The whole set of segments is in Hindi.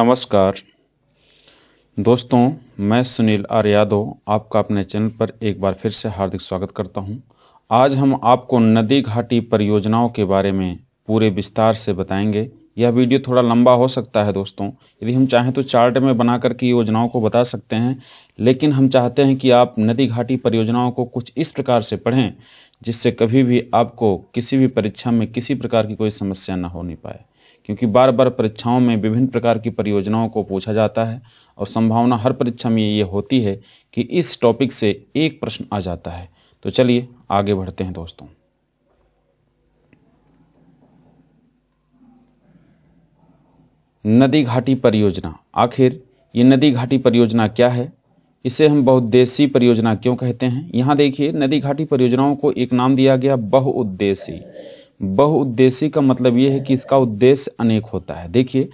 नमस्कार दोस्तों मैं सुनील आर यादव आपका अपने चैनल पर एक बार फिर से हार्दिक स्वागत करता हूं। आज हम आपको नदी घाटी परियोजनाओं के बारे में पूरे विस्तार से बताएंगे यह वीडियो थोड़ा लंबा हो सकता है दोस्तों यदि हम चाहें तो चार्ट में बना कर की योजनाओं को बता सकते हैं लेकिन हम चाहते हैं कि आप नदी घाटी परियोजनाओं को कुछ इस प्रकार से पढ़ें जिससे कभी भी आपको किसी भी परीक्षा में किसी प्रकार की कोई समस्या ना होनी पाए क्योंकि बार बार परीक्षाओं में विभिन्न प्रकार की परियोजनाओं को पूछा जाता है और संभावना हर परीक्षा में ये होती है कि इस टॉपिक से एक प्रश्न आ जाता है तो चलिए आगे बढ़ते हैं दोस्तों नदी घाटी परियोजना आखिर ये नदी घाटी परियोजना क्या है इसे हम बहुउद्देशीय परियोजना क्यों कहते हैं यहाँ देखिए नदी घाटी परियोजनाओं को एक नाम दिया गया बहुउद्देशीय बहुउद्देशी का मतलब यह है कि इसका उद्देश्य अनेक होता है देखिए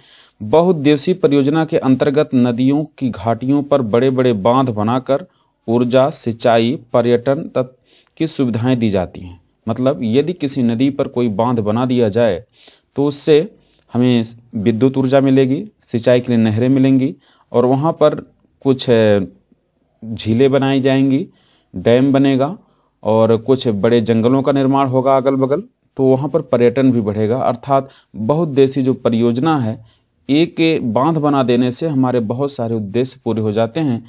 बहुउद्देशी परियोजना के अंतर्गत नदियों की घाटियों पर बड़े बड़े बांध बनाकर ऊर्जा सिंचाई पर्यटन तत् की सुविधाएं दी जाती हैं मतलब यदि किसी नदी पर कोई बांध बना दिया जाए तो उससे हमें विद्युत ऊर्जा मिलेगी सिंचाई के लिए नहरें मिलेंगी और वहाँ पर कुछ झीलें बनाई जाएंगी डैम बनेगा और कुछ बड़े जंगलों का निर्माण होगा अगल बगल तो वहाँ पर पर्यटन भी बढ़ेगा अर्थात बहुत देशी जो परियोजना है एक बांध बना देने से हमारे बहुत सारे उद्देश्य पूरे हो जाते हैं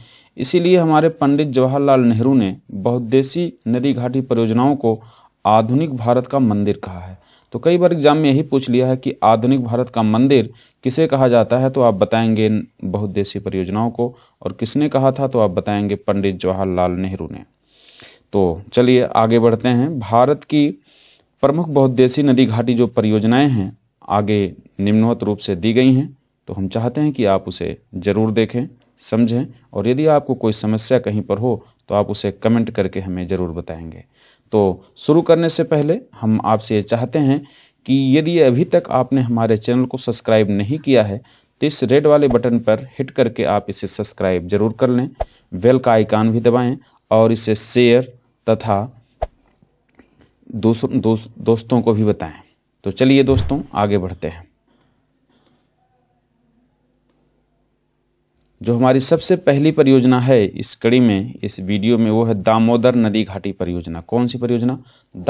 इसीलिए हमारे पंडित जवाहरलाल नेहरू ने बहुत देसी नदी घाटी परियोजनाओं को आधुनिक भारत का मंदिर कहा है तो कई बार एग्जाम में यही पूछ लिया है कि आधुनिक भारत का मंदिर किसे कहा जाता है तो आप बताएंगे देसी परियोजनाओं को और किसने कहा था तो आप बताएंगे पंडित जवाहरलाल नेहरू ने तो चलिए आगे बढ़ते हैं भारत की प्रमुख बहुद्देशीय नदी घाटी जो परियोजनाएं हैं आगे निम्नवत रूप से दी गई हैं तो हम चाहते हैं कि आप उसे ज़रूर देखें समझें और यदि आपको कोई समस्या कहीं पर हो तो आप उसे कमेंट करके हमें ज़रूर बताएंगे तो शुरू करने से पहले हम आपसे ये चाहते हैं कि यदि अभी तक आपने हमारे चैनल को सब्सक्राइब नहीं किया है तो इस रेड वाले बटन पर हिट करके आप इसे सब्सक्राइब जरूर कर लें बेल का आइकान भी दबाएं और इसे शेयर तथा दोस्तों को भी बताएं तो चलिए दोस्तों आगे बढ़ते हैं जो हमारी सबसे पहली परियोजना है इस कड़ी में इस वीडियो में वो है दामोदर नदी घाटी परियोजना कौन सी परियोजना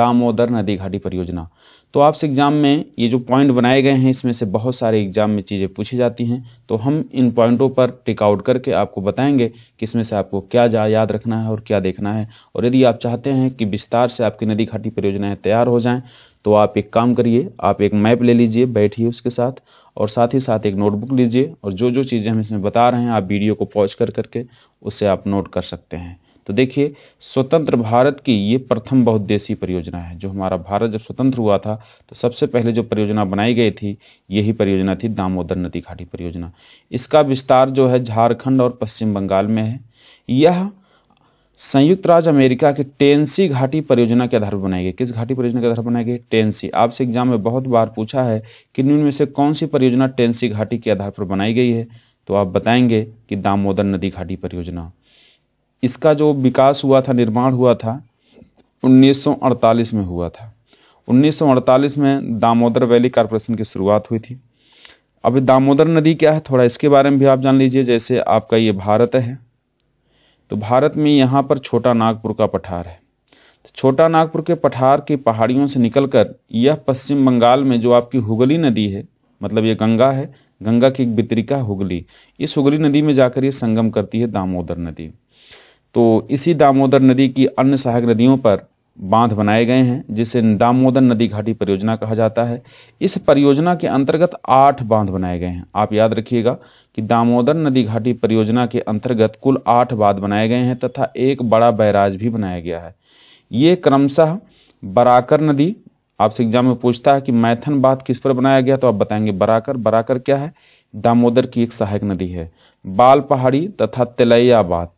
दामोदर नदी घाटी परियोजना तो आपसे एग्ज़ाम में ये जो पॉइंट बनाए गए हैं इसमें से बहुत सारे एग्ज़ाम में चीज़ें पूछी जाती हैं तो हम इन पॉइंटों पर टिकआउट करके आपको बताएंगे कि इसमें से आपको क्या जा याद रखना है और क्या देखना है और यदि आप चाहते हैं कि विस्तार से आपकी नदी घाटी परियोजनाएँ तैयार हो जाएँ तो आप एक काम करिए आप एक मैप ले लीजिए बैठिए उसके साथ और साथ ही साथ एक नोटबुक लीजिए और जो जो चीज़ें हम इसमें बता रहे हैं आप वीडियो को पॉज कर करके उससे आप नोट कर सकते हैं तो देखिए स्वतंत्र भारत की ये प्रथम बहुद्देशीय परियोजना है जो हमारा भारत जब स्वतंत्र हुआ था तो सबसे पहले जो परियोजना बनाई गई थी यही परियोजना थी दामोदर नदी घाटी परियोजना इसका विस्तार जो है झारखंड और पश्चिम बंगाल में है यह संयुक्त राज्य अमेरिका के टेंसी घाटी परियोजना के आधार पर बनाई गई किस घाटी परियोजना के आधार पर बनाई गई टेंसी आपसे एग्जाम में बहुत बार पूछा है कि निम्न में से कौन सी परियोजना टेंसी घाटी के आधार पर बनाई गई है तो आप बताएंगे कि दामोदर नदी घाटी परियोजना इसका जो विकास हुआ था निर्माण हुआ था 1948 में हुआ था 1948 में दामोदर वैली कारपोरेशन की शुरुआत हुई थी अभी दामोदर नदी क्या है थोड़ा इसके बारे में भी आप जान लीजिए जैसे आपका ये भारत है तो भारत में यहाँ पर छोटा नागपुर का पठार है तो छोटा नागपुर के पठार की पहाड़ियों से निकलकर यह पश्चिम बंगाल में जो आपकी हुगली नदी है मतलब ये गंगा है गंगा की एक वितरिका हुगली इस हुगली नदी में जाकर ये संगम करती है दामोदर नदी तो इसी दामोदर नदी की अन्य सहायक नदियों पर बांध बनाए गए हैं जिसे दामोदर नदी घाटी परियोजना कहा जाता है इस परियोजना के अंतर्गत आठ बांध बनाए गए हैं आप याद रखिएगा कि दामोदर नदी घाटी परियोजना के अंतर्गत कुल आठ बांध बनाए गए हैं तथा एक बड़ा बैराज भी बनाया गया है ये क्रमशः बराकर नदी आपसे एग्जाम में पूछता है कि मैथन बांध किस पर बनाया गया तो आप बताएंगे बराकर बराकर क्या है दामोदर की एक सहायक नदी है बाल पहाड़ी तथा तिलैया बांध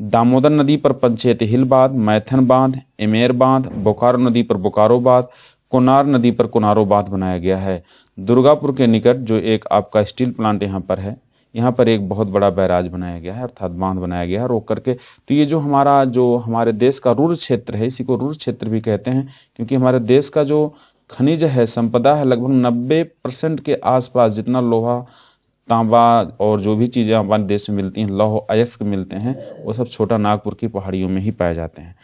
दामोदर नदी पर पंचेत हिल बांध मैथन बांध इमेर बांध बोकारो नदी पर बोकारो बांध कोनार नदी पर कोनारो बांध बनाया गया है दुर्गापुर के निकट जो एक आपका स्टील प्लांट यहाँ पर है यहाँ पर एक बहुत बड़ा बैराज बनाया गया है अर्थात बांध बनाया गया है रोक करके तो ये जो हमारा जो हमारे देश का रूर क्षेत्र है इसी को रूर क्षेत्र भी कहते हैं क्योंकि हमारे देश का जो खनिज है संपदा है लगभग नब्बे परसेंट के आसपास जितना लोहा तांबा और जो भी चीज़ें हमारे देश में मिलती हैं लौह अयस्क मिलते हैं वो सब छोटा नागपुर की पहाड़ियों में ही पाए जाते हैं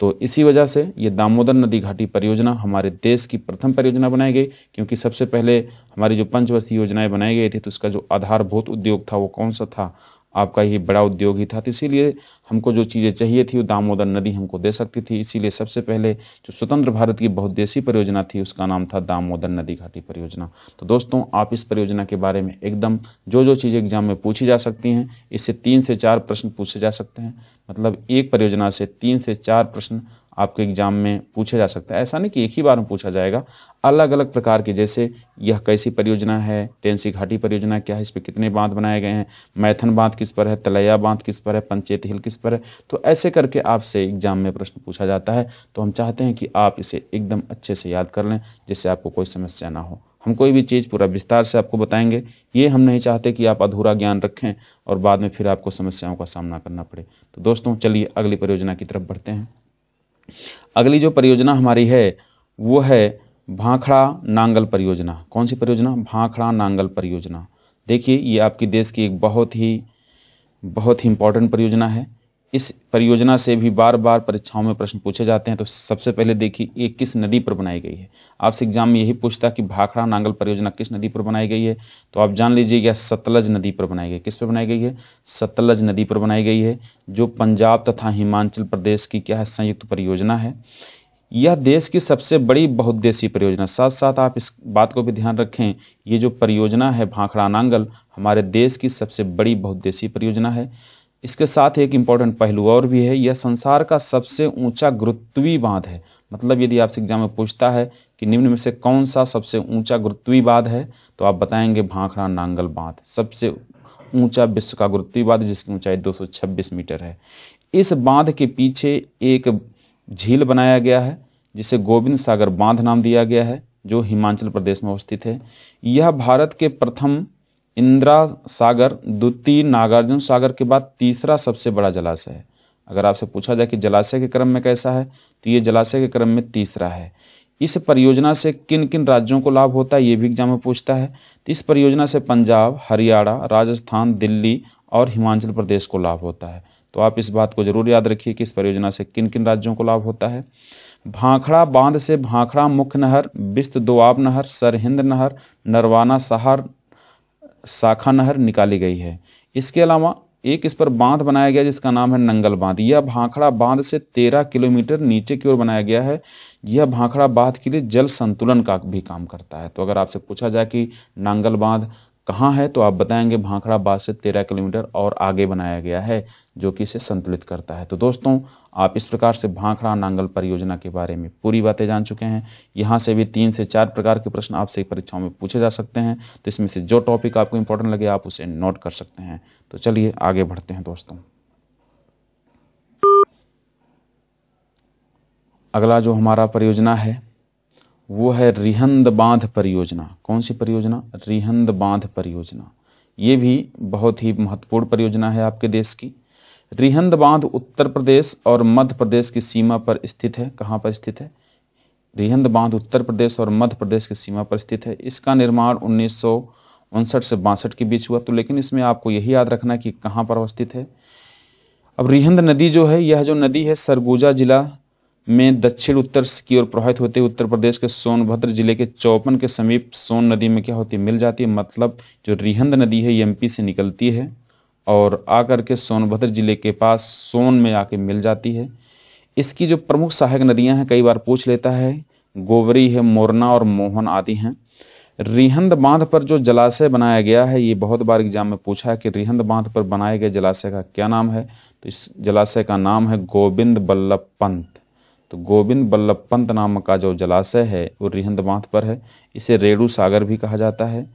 तो इसी वजह से ये दामोदर नदी घाटी परियोजना हमारे देश की प्रथम परियोजना बनाई गई क्योंकि सबसे पहले हमारी जो पंचवर्षीय योजनाएं बनाई गई थी तो उसका जो आधारभूत उद्योग था वो कौन सा था आपका ही बड़ा उद्योग ही था तो इसीलिए हमको जो चीज़ें चाहिए थी वो दामोदर नदी हमको दे सकती थी इसीलिए सबसे पहले जो स्वतंत्र भारत की बहुत देसी परियोजना थी उसका नाम था दामोदर नदी घाटी परियोजना तो दोस्तों आप इस परियोजना के बारे में एकदम जो जो चीज़ें एग्जाम में पूछी जा सकती हैं इससे तीन से चार प्रश्न पूछे जा सकते हैं मतलब एक परियोजना से तीन से चार प्रश्न आपके एग्जाम में पूछा जा सकता है ऐसा नहीं कि एक ही बार में पूछा जाएगा अलग अलग प्रकार के जैसे यह कैसी परियोजना है टेंसी घाटी परियोजना क्या है इस पर कितने बांध बनाए गए हैं मैथन बांध किस पर है तलैया बांध किस पर है पंचेत हिल किस पर है तो ऐसे करके आपसे एग्जाम में प्रश्न पूछा जाता है तो हम चाहते हैं कि आप इसे एकदम अच्छे से याद कर लें जिससे आपको कोई समस्या ना हो हम कोई भी चीज़ पूरा विस्तार से आपको बताएंगे ये हम नहीं चाहते कि आप अधूरा ज्ञान रखें और बाद में फिर आपको समस्याओं का सामना करना पड़े तो दोस्तों चलिए अगली परियोजना की तरफ बढ़ते हैं अगली जो परियोजना हमारी है वो है भाखड़ा नांगल परियोजना कौन सी परियोजना भाखड़ा नांगल परियोजना देखिए ये आपके देश की एक बहुत ही बहुत ही इंपॉर्टेंट परियोजना है इस परियोजना से भी बार बार परीक्षाओं में प्रश्न पूछे जाते हैं तो सबसे पहले देखिए ये किस नदी पर बनाई गई है आपसे एग्जाम में यही पूछता कि भाखड़ा नांगल परियोजना किस नदी पर बनाई गई है तो आप जान लीजिए यह सतलज नदी पर बनाई गई किस पर बनाई गई है सतलज नदी पर बनाई गई है जो पंजाब तथा हिमाचल प्रदेश की क्या है संयुक्त परियोजना है यह देश की सबसे बड़ी बहुद्देशीय परियोजना साथ साथ आप इस बात को भी ध्यान रखें ये जो परियोजना है भाखड़ा नांगल हमारे देश की सबसे बड़ी बहुद्देशीय परियोजना है इसके साथ एक इम्पॉर्टेंट पहलू और भी है यह संसार का सबसे ऊंचा गुरुत्वी बांध है मतलब यदि आपसे एग्जाम में पूछता है कि निम्न में से कौन सा सबसे ऊंचा गुरुत्वी बांध है तो आप बताएंगे भाखड़ा नांगल बांध सबसे ऊंचा विश्व का गुरुत्वी बांध जिसकी ऊंचाई 226 मीटर है इस बांध के पीछे एक झील बनाया गया है जिसे गोविंद सागर बांध नाम दिया गया है जो हिमाचल प्रदेश में अवस्थित है यह भारत के प्रथम इंदिरा सागर द्वितीय नागार्जुन सागर के बाद तीसरा सबसे बड़ा जलाशय है अगर आपसे पूछा जाए कि जलाशय के क्रम में कैसा है तो ये जलाशय के क्रम में तीसरा है इस परियोजना से किन किन राज्यों को लाभ होता है ये भी एग्जाम में पूछता है तो इस परियोजना से पंजाब हरियाणा राजस्थान दिल्ली और हिमाचल प्रदेश को लाभ होता है तो आप इस बात को जरूर याद रखिए कि इस परियोजना से किन किन राज्यों को लाभ होता है भाखड़ा बांध से भाखड़ा मुख्य नहर बिस्त दोआब नहर सरहिंद नहर नरवाना सहर शाखा नहर निकाली गई है इसके अलावा एक इस पर बांध बनाया गया जिसका नाम है नंगल बांध यह भाखड़ा बांध से तेरह किलोमीटर नीचे की ओर बनाया गया है यह भाखड़ा बांध के लिए जल संतुलन का भी काम करता है तो अगर आपसे पूछा जाए कि नांगल बांध कहाँ है तो आप बताएंगे भाखड़ा बाद से तेरह किलोमीटर और आगे बनाया गया है जो कि इसे संतुलित करता है तो दोस्तों आप इस प्रकार से भाखड़ा नांगल परियोजना के बारे में पूरी बातें जान चुके हैं यहाँ से भी तीन से चार प्रकार के प्रश्न आपसे परीक्षाओं में पूछे जा सकते हैं तो इसमें से जो टॉपिक आपको इंपॉर्टेंट लगे आप उसे नोट कर सकते हैं तो चलिए आगे बढ़ते हैं दोस्तों अगला जो हमारा परियोजना है वो है रिहंद बांध परियोजना कौन सी परियोजना रिहंद बांध परियोजना ये भी बहुत ही महत्वपूर्ण परियोजना है आपके देश की रिहंद बांध उत्तर प्रदेश और मध्य प्रदेश की सीमा पर स्थित है कहाँ पर स्थित है रिहंद बांध उत्तर प्रदेश और मध्य प्रदेश की सीमा पर स्थित है इसका निर्माण उन्नीस से बासठ के बीच हुआ तो लेकिन इसमें आपको यही याद रखना कि कहाँ पर अवस्थित है अब रिहंद नदी जो है यह जो नदी है सरगुजा जिला में दक्षिण उत्तर की ओर प्रवाहित होते उत्तर प्रदेश के सोनभद्र जिले के चौपन के समीप सोन नदी में क्या होती है मिल जाती है मतलब जो रिहंद नदी है ये एमपी से निकलती है और आकर के सोनभद्र जिले के पास सोन में आके मिल जाती है इसकी जो प्रमुख सहायक नदियां हैं कई बार पूछ लेता है गोवरी है मोरना और मोहन आदि हैं रिहंद बांध पर जो जलाशय बनाया गया है ये बहुत बार एग्जाम में पूछा है कि रिहंद बांध पर बनाए गए जलाशय का क्या नाम है तो इस जलाशय का नाम है गोविंद बल्लभ पंत तो गोविंद बल्लभ पंत नाम का जो जलाशय है वो रिहंद बांध पर है इसे रेणु सागर भी कहा जाता है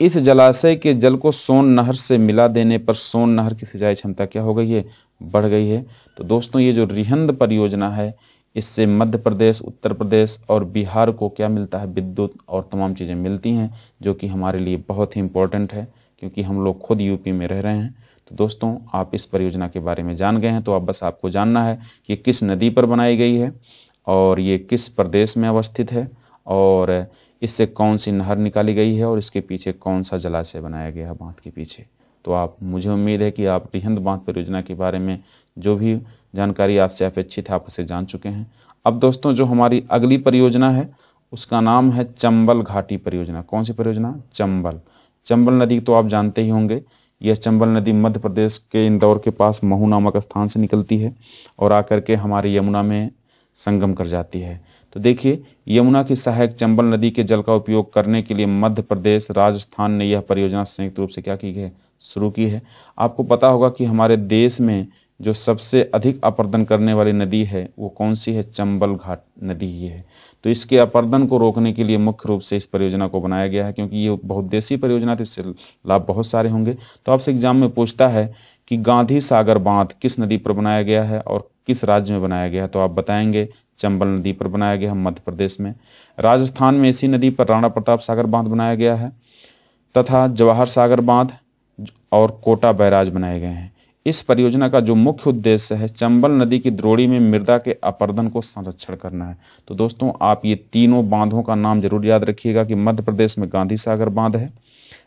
इस जलाशय के जल को सोन नहर से मिला देने पर सोन नहर की सिंचाई क्षमता क्या हो गई है बढ़ गई है तो दोस्तों ये जो रिहंद परियोजना है इससे मध्य प्रदेश उत्तर प्रदेश और बिहार को क्या मिलता है विद्युत और तमाम चीज़ें मिलती हैं जो कि हमारे लिए बहुत ही इम्पोर्टेंट है क्योंकि हम लोग खुद यूपी में रह रहे हैं तो दोस्तों आप इस परियोजना के बारे में जान गए हैं तो अब बस आपको जानना है कि किस नदी पर बनाई गई है और ये किस प्रदेश में अवस्थित है और इससे कौन सी नहर निकाली गई है और इसके पीछे कौन सा जलाशय बनाया गया है बांध के पीछे तो आप मुझे उम्मीद है कि आप रिहंद बांध परियोजना के बारे में जो भी जानकारी आपसे अपेक्षित है आप उसे जान चुके हैं अब दोस्तों जो हमारी अगली परियोजना है उसका नाम है चंबल घाटी परियोजना कौन सी परियोजना चंबल चंबल नदी तो आप जानते ही होंगे यह चंबल नदी मध्य प्रदेश के इंदौर के पास महू नामक स्थान से निकलती है और आकर के हमारे यमुना में संगम कर जाती है तो देखिए यमुना की सहायक चंबल नदी के जल का उपयोग करने के लिए मध्य प्रदेश राजस्थान ने यह परियोजना संयुक्त रूप से क्या की है शुरू की है आपको पता होगा कि हमारे देश में जो सबसे अधिक अपर्दन करने वाली नदी है वो कौन सी है चंबल घाट नदी ही है तो इसके अपर्दन को रोकने के लिए मुख्य रूप से इस परियोजना को बनाया गया है क्योंकि ये देसी परियोजना थी इससे लाभ बहुत सारे होंगे तो आपसे एग्जाम में पूछता है कि गांधी सागर बांध किस नदी पर बनाया गया है और किस राज्य में बनाया गया है तो आप बताएंगे चंबल नदी पर बनाया गया है मध्य प्रदेश में राजस्थान में इसी नदी पर राणा प्रताप सागर बांध बनाया गया है तथा जवाहर सागर बांध और कोटा बैराज बनाए गए हैं इस परियोजना का जो मुख्य उद्देश्य है चंबल नदी की द्रोड़ी में मृदा के अपर्दन को संरक्षण करना है तो दोस्तों आप ये तीनों बांधों का नाम जरूर याद रखिएगा कि मध्य प्रदेश में गांधी सागर बांध है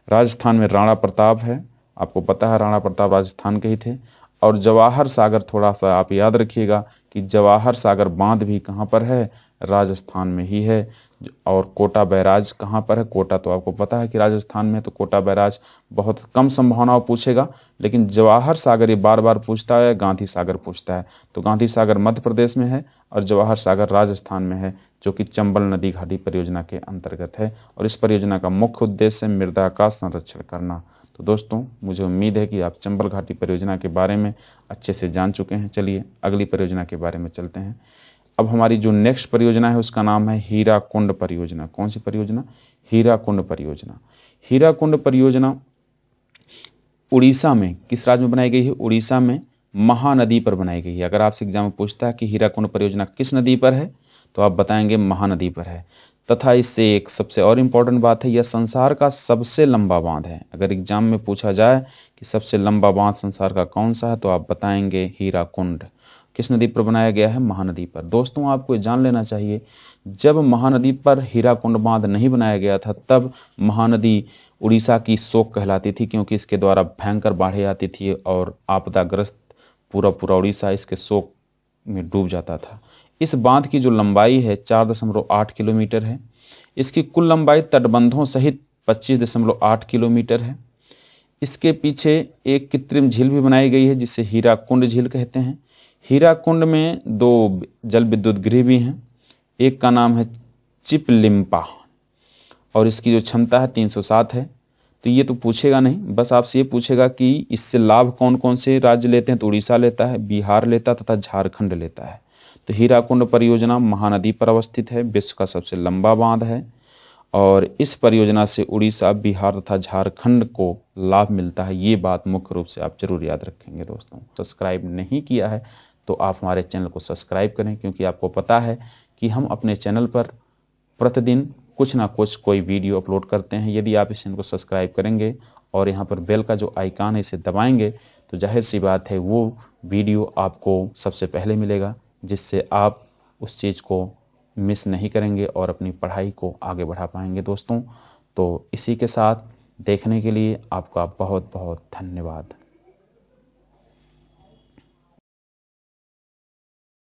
राजस्थान में राणा प्रताप है आपको पता है राणा प्रताप राजस्थान के ही थे और जवाहर सागर थोड़ा सा आप याद रखिएगा कि जवाहर सागर बांध भी कहाँ पर है राजस्थान में ही है और कोटा बैराज कहाँ पर है कोटा तो आपको पता है कि राजस्थान में तो कोटा बैराज बहुत कम संभावनाओं पूछेगा लेकिन जवाहर सागर ये बार बार पूछता है गांधी सागर पूछता है तो गांधी सागर मध्य प्रदेश में है और जवाहर सागर राजस्थान में है जो कि चंबल नदी घाटी परियोजना के अंतर्गत है और इस परियोजना का मुख्य उद्देश्य मृदा का संरक्षण करना तो दोस्तों मुझे उम्मीद है कि आप चंबल घाटी परियोजना के बारे में अच्छे से जान चुके हैं चलिए अगली परियोजना के बारे में चलते हैं अब हमारी जो नेक्स्ट परियोजना है उसका नाम है हीरा कुंड परियोजना कौन सी परियोजना हीरा कुंड परियोजना हीरा कुंड परियोजना उड़ीसा में किस राज्य में बनाई गई है उड़ीसा में महानदी पर बनाई गई है अगर आपसे एग्जाम में पूछता है कि हीरा कुंड परियोजना किस नदी पर है तो आप बताएंगे महानदी पर है तथा इससे एक सबसे और इम्पोर्टेंट बात है यह संसार का सबसे लंबा बांध है अगर एग्जाम में पूछा जाए कि सबसे लंबा बांध संसार का कौन सा है तो आप बताएंगे हीरा कुंड किस नदी पर बनाया गया है महानदी पर दोस्तों आपको ये जान लेना चाहिए जब महानदी पर हीराकुंड बांध नहीं बनाया गया था तब महानदी उड़ीसा की शोक कहलाती थी क्योंकि इसके द्वारा भयंकर बाढ़ें आती थी और आपदाग्रस्त पूरा पूरा उड़ीसा इसके शोक में डूब जाता था इस बांध की जो लंबाई है चार दशमलव आठ किलोमीटर है इसकी कुल लंबाई तटबंधों सहित पच्चीस दशमलव आठ किलोमीटर है इसके पीछे एक कृत्रिम झील भी बनाई गई है जिसे हीरा कुंड झील कहते हैं हीरा कुंड में दो जल विद्युत गृह भी हैं एक का नाम है चिपलिम्पा और इसकी जो क्षमता है 307 है तो ये तो पूछेगा नहीं बस आपसे ये पूछेगा कि इससे लाभ कौन कौन से राज्य लेते हैं तो उड़ीसा लेता है बिहार लेता तथा झारखंड लेता है तो हीराकुंड परियोजना महानदी पर अवस्थित है विश्व का सबसे लंबा बांध है और इस परियोजना से उड़ीसा बिहार तथा झारखंड को लाभ मिलता है ये बात मुख्य रूप से आप जरूर याद रखेंगे दोस्तों सब्सक्राइब नहीं किया है तो आप हमारे चैनल को सब्सक्राइब करें क्योंकि आपको पता है कि हम अपने चैनल पर प्रतिदिन कुछ ना कुछ कोई वीडियो अपलोड करते हैं यदि आप इस चैनल को सब्सक्राइब करेंगे और यहाँ पर बेल का जो आइकान है इसे दबाएंगे तो जाहिर सी बात है वो वीडियो आपको सबसे पहले मिलेगा जिससे आप उस चीज़ को मिस नहीं करेंगे और अपनी पढ़ाई को आगे बढ़ा पाएंगे दोस्तों तो इसी के साथ देखने के लिए आपका बहुत बहुत धन्यवाद